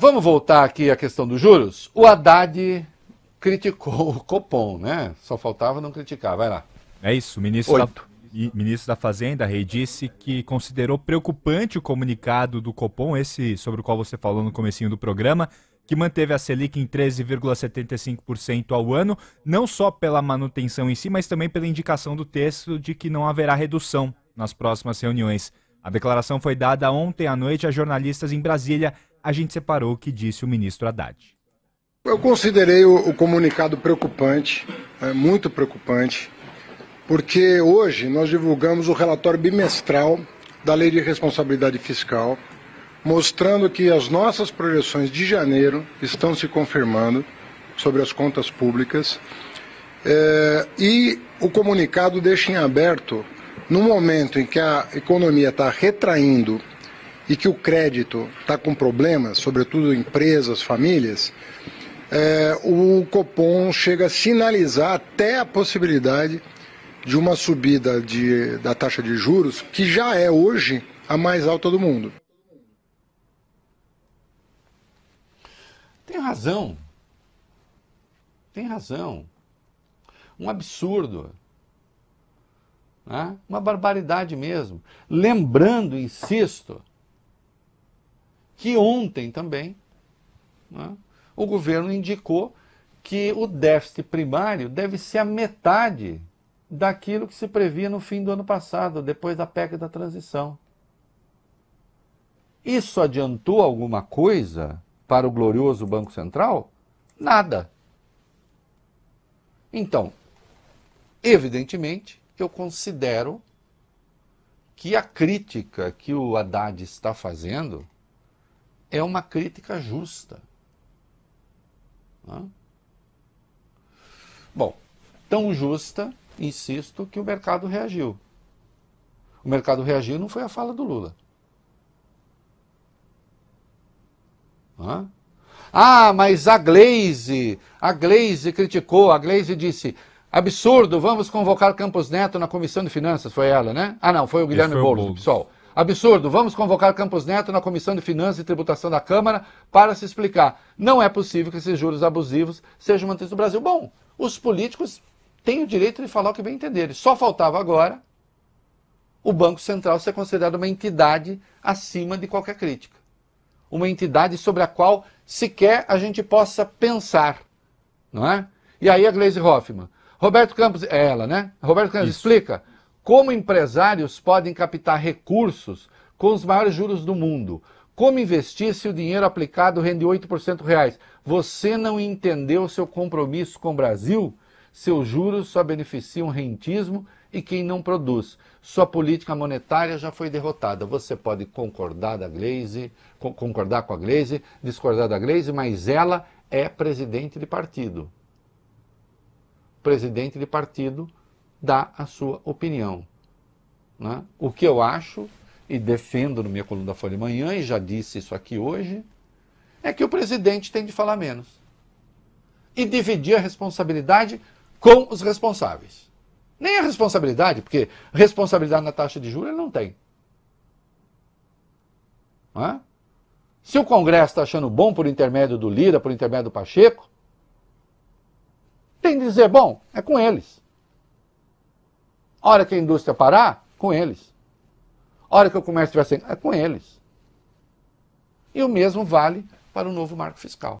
Vamos voltar aqui à questão dos juros? O Haddad criticou o Copom, né? Só faltava não criticar. Vai lá. É isso, ministro. Da... Ministro da Fazenda, Rei, disse que considerou preocupante o comunicado do Copom, esse sobre o qual você falou no comecinho do programa, que manteve a Selic em 13,75% ao ano, não só pela manutenção em si, mas também pela indicação do texto de que não haverá redução nas próximas reuniões. A declaração foi dada ontem à noite a jornalistas em Brasília a gente separou o que disse o ministro Haddad. Eu considerei o, o comunicado preocupante, é, muito preocupante, porque hoje nós divulgamos o relatório bimestral da Lei de Responsabilidade Fiscal, mostrando que as nossas projeções de janeiro estão se confirmando sobre as contas públicas. É, e o comunicado deixa em aberto, no momento em que a economia está retraindo e que o crédito está com problemas, sobretudo empresas, famílias, é, o Copom chega a sinalizar até a possibilidade de uma subida de, da taxa de juros, que já é hoje a mais alta do mundo. Tem razão. Tem razão. Um absurdo. Né? Uma barbaridade mesmo. Lembrando, insisto, que ontem também né, o governo indicou que o déficit primário deve ser a metade daquilo que se previa no fim do ano passado, depois da PEC da transição. Isso adiantou alguma coisa para o glorioso Banco Central? Nada. Então, evidentemente, eu considero que a crítica que o Haddad está fazendo é uma crítica justa. Né? Bom, tão justa, insisto, que o mercado reagiu. O mercado reagiu não foi a fala do Lula. Né? Ah, mas a Glaze, a Glaze criticou, a Glaze disse, absurdo, vamos convocar Campos Neto na Comissão de Finanças, foi ela, né? Ah não, foi o Guilherme foi Boulos, o Boulos, pessoal. Absurdo. Vamos convocar Campos Neto na Comissão de Finanças e Tributação da Câmara para se explicar. Não é possível que esses juros abusivos sejam mantidos no Brasil. Bom, os políticos têm o direito de falar o que bem entenderem. Só faltava agora o Banco Central ser considerado uma entidade acima de qualquer crítica. Uma entidade sobre a qual sequer a gente possa pensar. Não é? E aí a Gleisi Hoffmann. Roberto Campos, é ela, né? Roberto Campos, Isso. explica. Como empresários podem captar recursos com os maiores juros do mundo? Como investir se o dinheiro aplicado rende 8% reais? Você não entendeu seu compromisso com o Brasil? Seus juros só beneficiam rentismo e quem não produz. Sua política monetária já foi derrotada. Você pode concordar da Glaze, concordar com a Glaze, discordar da Glaze, mas ela é presidente de partido. Presidente de partido dá a sua opinião. Né? O que eu acho, e defendo no minha coluna da Folha de Manhã, e já disse isso aqui hoje, é que o presidente tem de falar menos. E dividir a responsabilidade com os responsáveis. Nem a responsabilidade, porque responsabilidade na taxa de juros ele não tem. Não é? Se o Congresso está achando bom por intermédio do Lira, por intermédio do Pacheco, tem de dizer, bom, é com eles. A hora que a indústria parar, com eles. A hora que o comércio estiver sem, é com eles. E o mesmo vale para o novo marco fiscal.